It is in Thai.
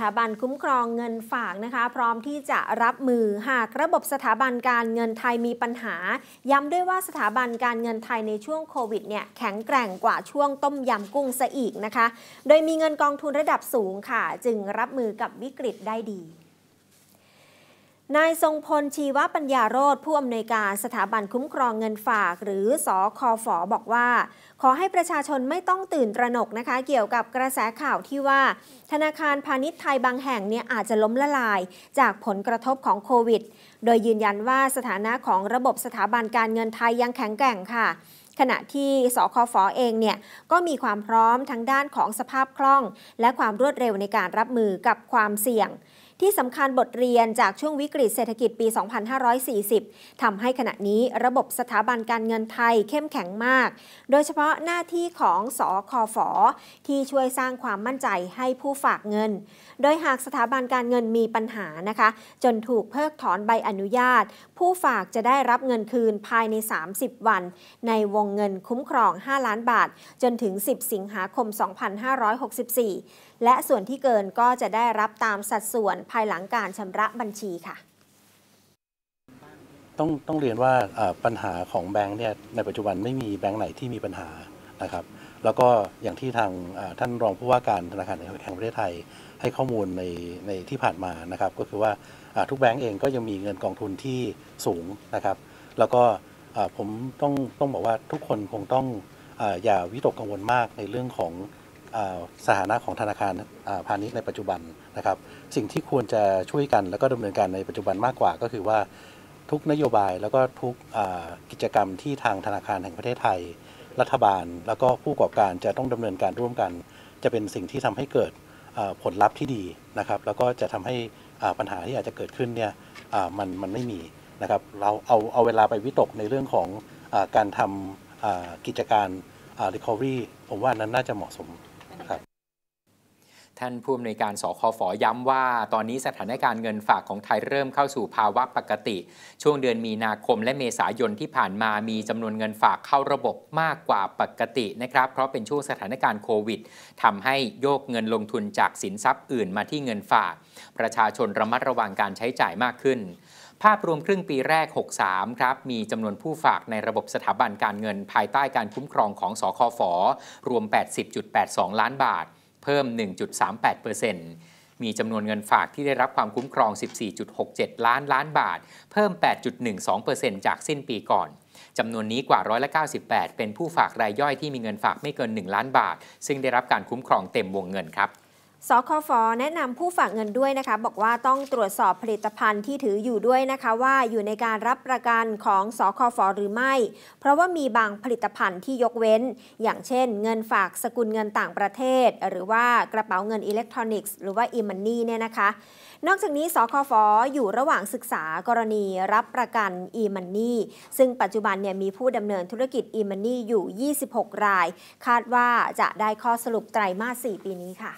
ถาบันคุ้มครองเงินฝากนะคะ พร้อมที่จะรับมือ หากระบบสถาบันการเงินไทยมีปัญหาย้ำด้วยว่าสถาบันการเงินไทยในช่วงโควิดเนี่ยแข็งแกร่งกว่าช่วงต้มยำกุ้งซะอีกนะคะ โดยมีเงินกองทุนระดับสูงค่ะ จึงรับมือกับวิกฤตได้ดีนายทรงพลชีวปัญญาโรธผู้อำนวยการสถาบันคุ้มครองเงินฝาก หรือสอคอฟอบอกว่า ขอให้ประชาชนไม่ต้องตื่นตระหนกนะคะ เกี่ยวกับกระแสข่าวที่ว่า ธนาคารพาณิชย์ไทยบางแห่งเนี่ยอาจจะล้มละลายจากผลกระทบของโควิด โดยยืนยันว่าสถานะของระบบสถาบันการเงินไทยยังแข็งแกร่งค่ะ ขณะที่สคฟอเองเนี่ยก็มีความพร้อมทั้งด้านของสภาพคล่องและความรวดเร็วในการรับมือกับความเสี่ยงที่สำคัญบทเรียนจากช่วงวิกฤตเศรษฐกิจปี 2540ทำให้ขณะนี้ระบบสถาบันการเงินไทยเข้มแข็งมาก โดยเฉพาะหน้าที่ของสอคอฟอที่ช่วยสร้างความมั่นใจให้ผู้ฝากเงิน โดยหากสถาบันการเงินมีปัญหานะคะ จนถูกเพิกถอนใบอนุญาต ผู้ฝากจะได้รับเงินคืนภายใน 30 วัน ในวงเงินคุ้มครอง 5 ล้านบาท จนถึง 10 สิงหาคม 2564 และส่วนที่เกินก็จะได้รับตามสัดส่วนภายหลังการชำระบัญชีค่ะ ต้องต้องเรียนว่าปัญหาของแบงค์เนี่ยในปัจจุบันไม่มีแบงค์ไหนที่มีปัญหานะครับ แล้วก็อย่างที่ทางท่านรองผู้ว่าการธนาคารแห่งประเทศไทยให้ข้อมูลในในที่ผ่านมานะครับก็คือว่าทุกแบงค์เองก็ยังมีเงินกองทุนที่สูงนะครับ แล้วก็ผมต้องต้องบอกว่าทุกคนคงต้องอย่าวิตกกังวลมากในเรื่องของสถานะของธนาคารพาณิชย์ในปัจจุบันนะครับ สิ่งที่ควรจะช่วยกันแล้วก็ดำเนินการในปัจจุบันมากกว่า ก็คือว่าทุกนโยบายแล้วก็ทุกกิจกรรมที่ทางธนาคารแห่งประเทศไทย รัฐบาล แล้วก็ผู้ประกอบการจะต้องดำเนินการร่วมกัน จะเป็นสิ่งที่ทำให้เกิดผลลัพธ์ที่ดีนะครับแล้วก็จะทำให้ปัญหาที่อาจจะเกิดขึ้นเนี่ยมันมันไม่มีนะครับเราเอาเอาเวลาไปวิตกในเรื่องของอการทำกิจการ recovery ผมว่านั้นน่าจะเหมาะสมท่านผู้อำนวยการสคฟย้ำว่า ตอนนี้สถานการณ์เงินฝากของไทยเริ่มเข้าสู่ภาวะปกติ ช่วงเดือนมีนาคมและเมษายนที่ผ่านมามีจำนวนเงินฝากเข้าระบบมากกว่าปกตินะครับ เพราะเป็นช่วงสถานการณ์โควิดทำให้โยกเงินลงทุนจากสินทรัพย์อื่นมาที่เงินฝาก ประชาชนระมัดระวังการใช้จ่ายมากขึ้น ภาพรวมครึ่งปีแรก 63 ครับ มีจำนวนผู้ฝากในระบบสถาบันการเงินภายใต้การคุ้มครองของสคอฟอรวม 80.82 ล้านบาทเพิ่ม 1.38%มีจำนวนเงินฝากที่ได้รับความคุ้มครอง 14.67 ล้านล้านบาท เพิ่ม 8.12%จากสิ้นปีก่อน จำนวนนี้กว่าร้อยละ98 เป็นผู้ฝากรายย่อยที่มีเงินฝากไม่เกิน 1 ล้านบาท ซึ่งได้รับการคุ้มครองเต็มวงเงินครับสคฟ แนะนำผู้ฝากเงินด้วยนะคะ บอกว่าต้องตรวจสอบผลิตภัณฑ์ที่ถืออยู่ด้วยนะคะว่าอยู่ในการรับประกันของสคฟ หรือไม่ เพราะว่ามีบางผลิตภัณฑ์ที่ยกเว้น อย่างเช่นเงินฝากสกุลเงินต่างประเทศ หรือว่ากระเป๋าเงินอิเล็กทรอนิกส์หรือว่าอีมันนี่เนี่ยนะคะ นอกจากนี้สคฟ อยู่ระหว่างศึกษากรณีรับประกันอีมันนี่ซึ่งปัจจุบันเนี่ยมีผู้ดำเนินธุรกิจอีมันนี่อยู่ 26 ราย คาดว่าจะได้ข้อสรุปไตรมาส 4 ปีนี้ค่ะ